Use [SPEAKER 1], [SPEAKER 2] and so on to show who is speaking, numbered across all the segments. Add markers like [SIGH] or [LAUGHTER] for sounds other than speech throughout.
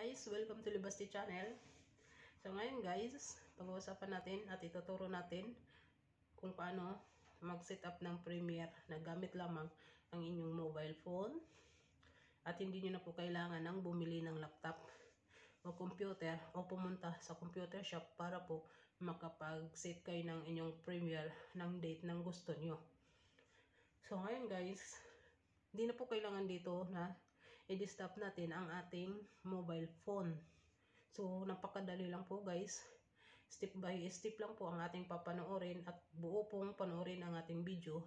[SPEAKER 1] guys, welcome to Libasti Channel. So ngayon guys, pag-uusapan natin at ituturo natin kung paano mag-set up ng Premiere na gamit lamang ang inyong mobile phone at hindi nyo na po kailangan ng bumili ng laptop o computer o pumunta sa computer shop para po makapag-set kayo ng inyong Premiere ng date ng gusto nyo. So ngayon guys, hindi na po kailangan dito na i-stop natin ang ating mobile phone. So, napakadali lang po guys. Step by step lang po ang ating papanoorin at buo pong panoorin ang ating video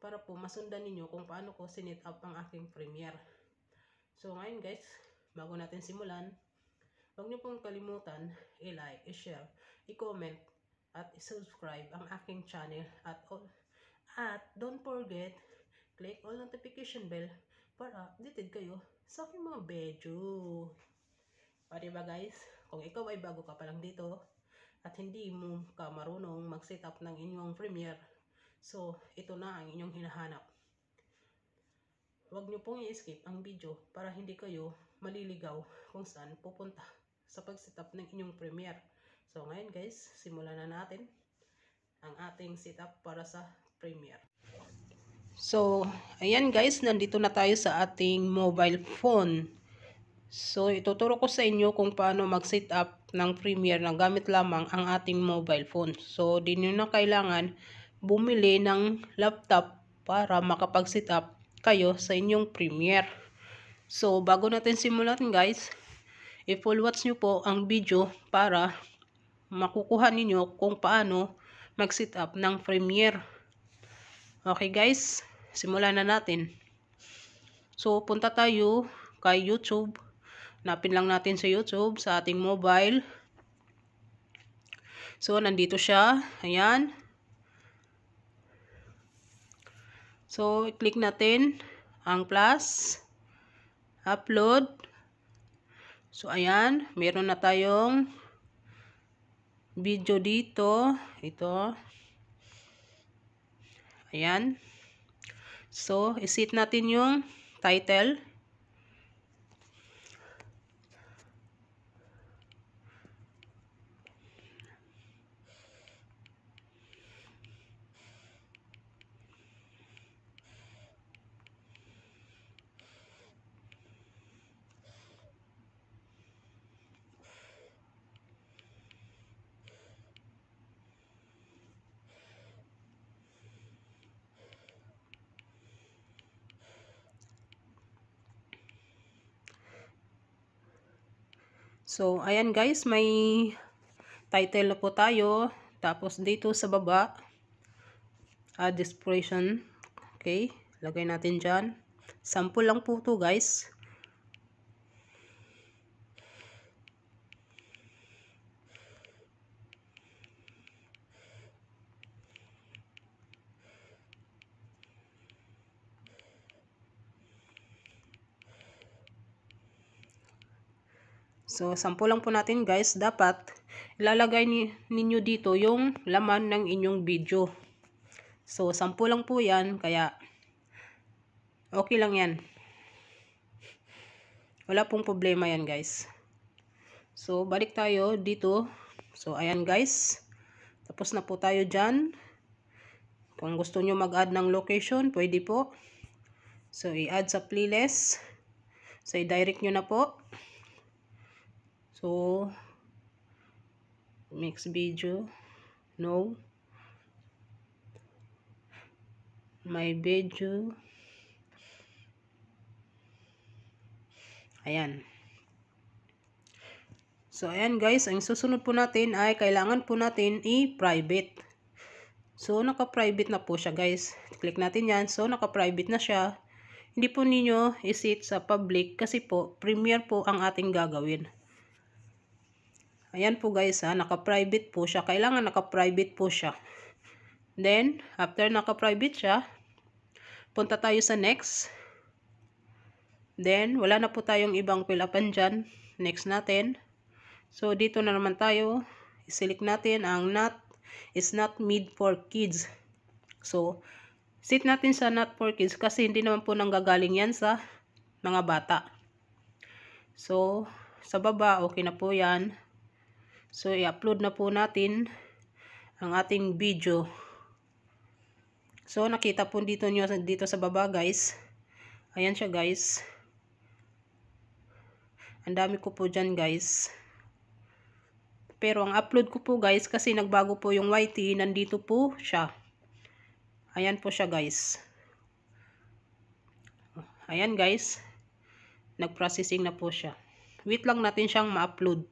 [SPEAKER 1] para po masundan ninyo kung paano ko sinit up ang aking premiere. So, ngayon guys, bago natin simulan, huwag niyo pong kalimutan i-like, i-share, i-comment at i-subscribe ang aking channel at all. At don't forget, click all notification bell para updated kayo sa aking mga video. O diba guys, kung ikaw ay bago ka pa lang dito at hindi mo ka marunong mag-set up ng inyong Premiere, so ito na ang inyong hinahanap. Huwag nyo pong i-skip ang video para hindi kayo maliligaw kung saan pupunta sa pag-set up ng inyong Premiere. So ngayon guys, simulan na natin ang ating set up para sa Premiere. So, ayan guys, nandito na tayo sa ating mobile phone. So, ituturo ko sa inyo kung paano mag-set up ng Premiere na gamit lamang ang ating mobile phone. So, di nyo na kailangan bumili ng laptop para makapag-set up kayo sa inyong Premiere. So, bago natin simulan guys, i-full watch nyo po ang video para makukuha ninyo kung paano mag-set up ng Premiere. Okay guys, simulan na natin. So, punta tayo kay YouTube. Napin lang natin sa YouTube, sa ating mobile. So, nandito siya. Ayan. So, click natin ang plus. Upload. So, ayan. Meron na tayong video dito. Ito. Ayan. So, isit natin yung title. So, ayan guys, may title na po tayo. Tapos dito sa baba, add uh, Okay, lagay natin dyan. Sample lang po to guys. So, sampo lang po natin guys. Dapat ilalagay ni, ninyo dito yung laman ng inyong video. So, sampo lang po yan. Kaya, okay lang yan. Wala pong problema yan guys. So, balik tayo dito. So, ayan guys. Tapos na po tayo dyan. Kung gusto nyo mag-add ng location, pwede po. So, i-add sa playlist. So, i-direct nyo na po. So, next video, no. My video. Ayan. So, ayan guys. Ang susunod po natin ay kailangan po natin i-private. So, naka-private na po siya guys. Click natin yan. So, naka-private na siya. Hindi po ninyo isit sa public kasi po, premiere po ang ating gagawin. Ayan po guys ha, naka-private po siya. Kailangan naka-private po siya. Then, after naka-private siya, punta tayo sa next. Then, wala na po tayong ibang pilapan dyan. Next natin. So, dito na naman tayo. Isilik natin ang not, is not made for kids. So, sit natin sa not for kids kasi hindi naman po nanggagaling yan sa mga bata. So, sa baba, okay na po yan. So, i-upload na po natin ang ating video. So, nakita po dito nyo dito sa baba, guys. Ayan siya, guys. Ang dami ko po dyan, guys. Pero, ang upload ko po, guys, kasi nagbago po yung YT, nandito po siya. Ayan po siya, guys. Ayan, guys. Nag-processing na po siya. Wait lang natin siyang ma-upload.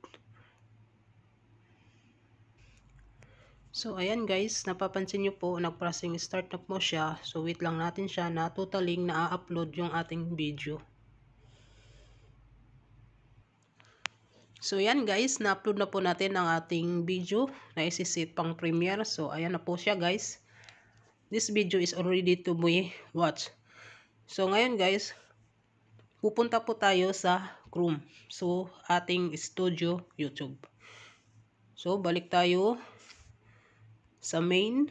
[SPEAKER 1] So, ayan guys, napapansin nyo po, nag-pressing start up mo siya. So, wait lang natin siya na totaling na-upload yung ating video. So, ayan guys, na-upload na po natin ang ating video na isisit pang premiere. So, ayan na po siya guys. This video is already to be watched. So, ngayon guys, pupunta po tayo sa Chrome. So, ating studio YouTube. So, balik tayo sa main.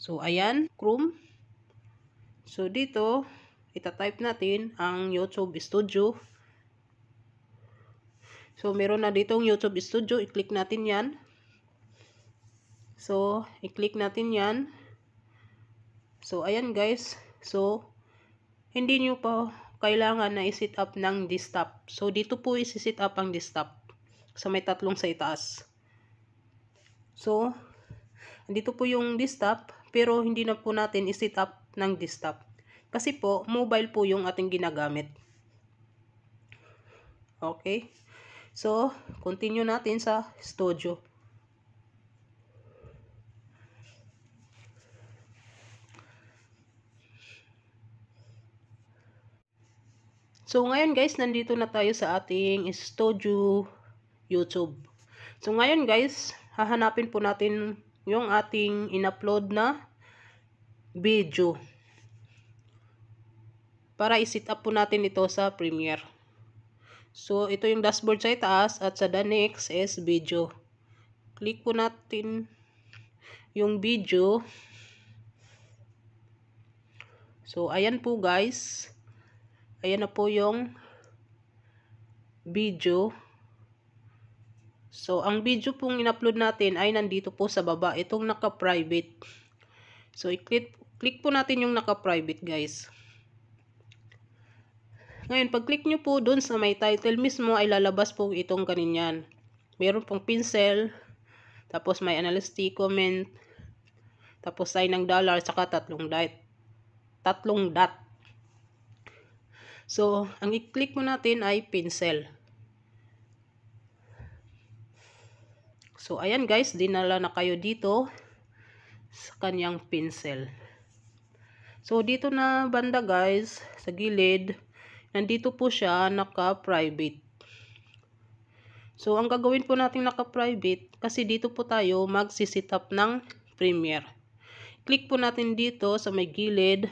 [SPEAKER 1] So, ayan, Chrome. So, dito, type natin ang YouTube Studio. So, meron na ditong YouTube Studio. I-click natin yan. So, i-click natin yan. So, ayan guys. So, hindi nyo pa kailangan na i-set up ng desktop. So, dito po i-set up ang desktop sa may tatlong sa itaas. So, dito po yung desktop, pero hindi na po natin i-set up ng desktop. Kasi po, mobile po yung ating ginagamit. Okay. So, continue natin sa studio. So, ngayon guys, nandito na tayo sa ating studio YouTube. So ngayon guys, hahanapin po natin yung ating in-upload na video. Para i-set up po natin ito sa Premiere. So ito yung dashboard sa itaas at sa the next is video. Click po natin yung video. So ayan po guys. Ayan na po yung video. So, ang video pong in-upload natin ay nandito po sa baba, itong naka-private. So, i-click click po natin yung naka-private guys. Ngayon, pag-click nyo po dun sa may title mismo, ay lalabas po itong ganinyan. Meron pong pencil, tapos may analytic comment, tapos sign ng dollar, saka tatlong dot. Tatlong dot. So, ang i-click mo natin ay pencil. So, ayan guys, dinala na kayo dito sa kanyang pencil. So, dito na banda guys, sa gilid, nandito po siya naka-private. So, ang gagawin po natin naka-private, kasi dito po tayo magsisit up ng Premiere. Click po natin dito sa may gilid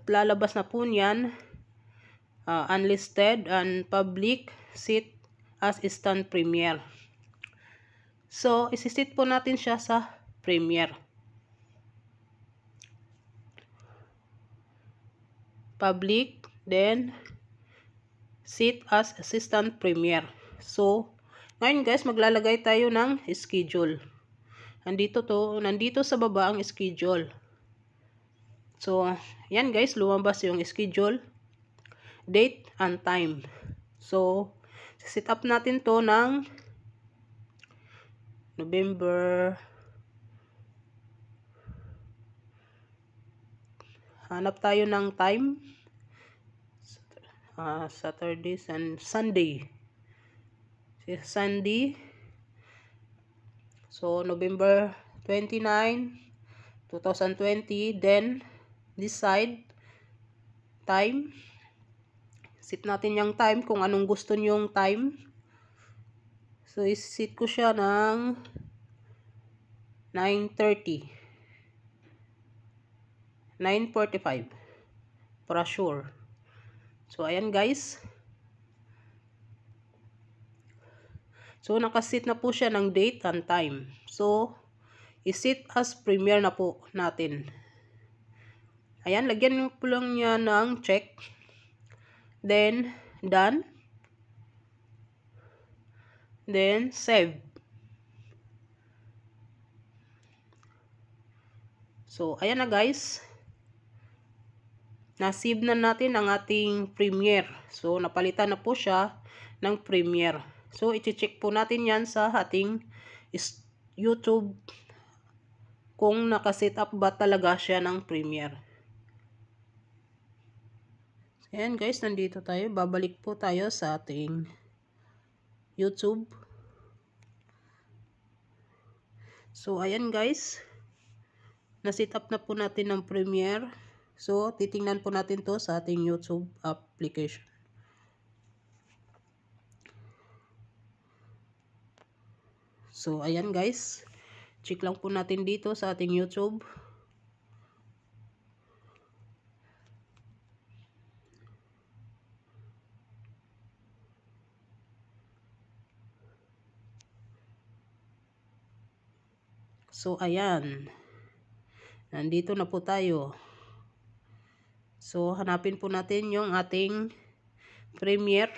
[SPEAKER 1] at lalabas na po niyan uh, unlisted and public sit as instant premiere. So, isisit po natin siya sa Premiere. Public, then sit as assistant Premiere. So, ngayon guys, maglalagay tayo ng schedule. Nandito to, nandito sa baba ang schedule. So, yan guys, lumabas yung schedule, date, and time. So, set up natin to ng November. Hanap tayo ng time. Uh, Saturday and Sunday. Si Sunday. So, November 29, 2020. Then, decide time. Sit natin yung time kung anong gusto nyong time. So, isit ko siya ng 9.30. 9.45. Para sure. So, ayan guys. So, nakasit na po siya ng date and time. So, isit as premiere na po natin. Ayan, lagyan po lang niya ng check. Then, done. Then, save. So, ayan na guys. Nasave na natin ang ating Premiere. So, napalitan na po siya ng Premiere. So, iti-check po natin yan sa ating YouTube kung nakaset up ba talaga siya ng Premiere. Ayan guys, nandito tayo. Babalik po tayo sa ating YouTube. So, ayan guys. Nasit up na po natin ng Premiere. So, titingnan po natin to sa ating YouTube application. So, ayan guys. Check lang po natin dito sa ating YouTube. So, ayan. Nandito na po tayo. So, hanapin po natin yung ating Premiere.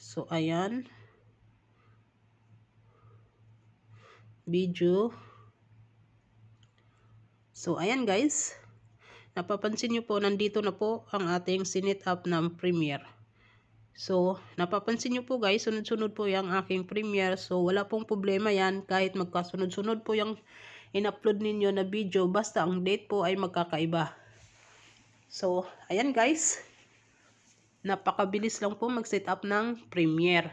[SPEAKER 1] So, ayan. Video. So, ayan guys. Napapansin nyo po, nandito na po ang ating sinit up ng Premiere. So, napapansin nyo po guys, sunod-sunod po yung aking premiere. So, wala pong problema yan kahit magkasunod-sunod po yung in-upload ninyo na video. Basta ang date po ay magkakaiba. So, ayan guys. Napakabilis lang po mag setup ng premiere.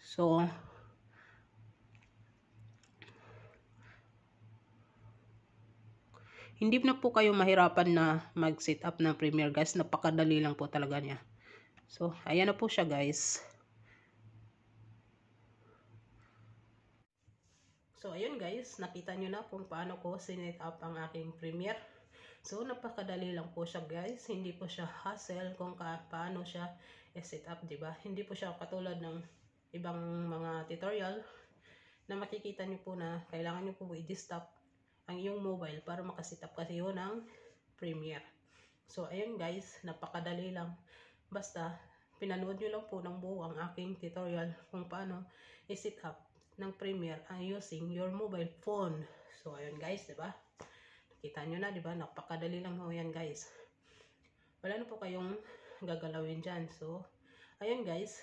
[SPEAKER 1] So, hindi na po kayo mahirapan na mag setup ng premiere guys. Napakadali lang po talaga niya. So, ayan na po siya guys. So, ayun guys, nakita nyo na kung paano ko sinet up ang aking Premiere. So, napakadali lang po siya guys. Hindi po siya hassle kung ka paano siya set up, ba diba? Hindi po siya katulad ng ibang mga tutorial na makikita nyo po na kailangan nyo po i-distop ang iyong mobile para makasitap kasi yun ng Premiere. So, ayun guys, napakadali lang Basta, pinanood nyo lang po ng buo ang aking tutorial kung paano i-set up ng Premiere uh, using your mobile phone. So, ayun guys, ba diba? Nakita nyo na, ba diba? Napakadali lang ho yan guys. Wala na po kayong gagalawin dyan. So, ayun guys.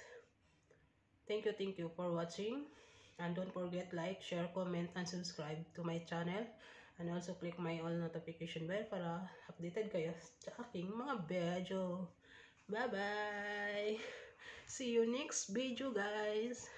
[SPEAKER 1] Thank you, thank you for watching. And don't forget like, share, comment, and subscribe to my channel. And also click my all notification bell para updated kayo sa aking mga video. Bye-bye. [LAUGHS] See you next video, guys.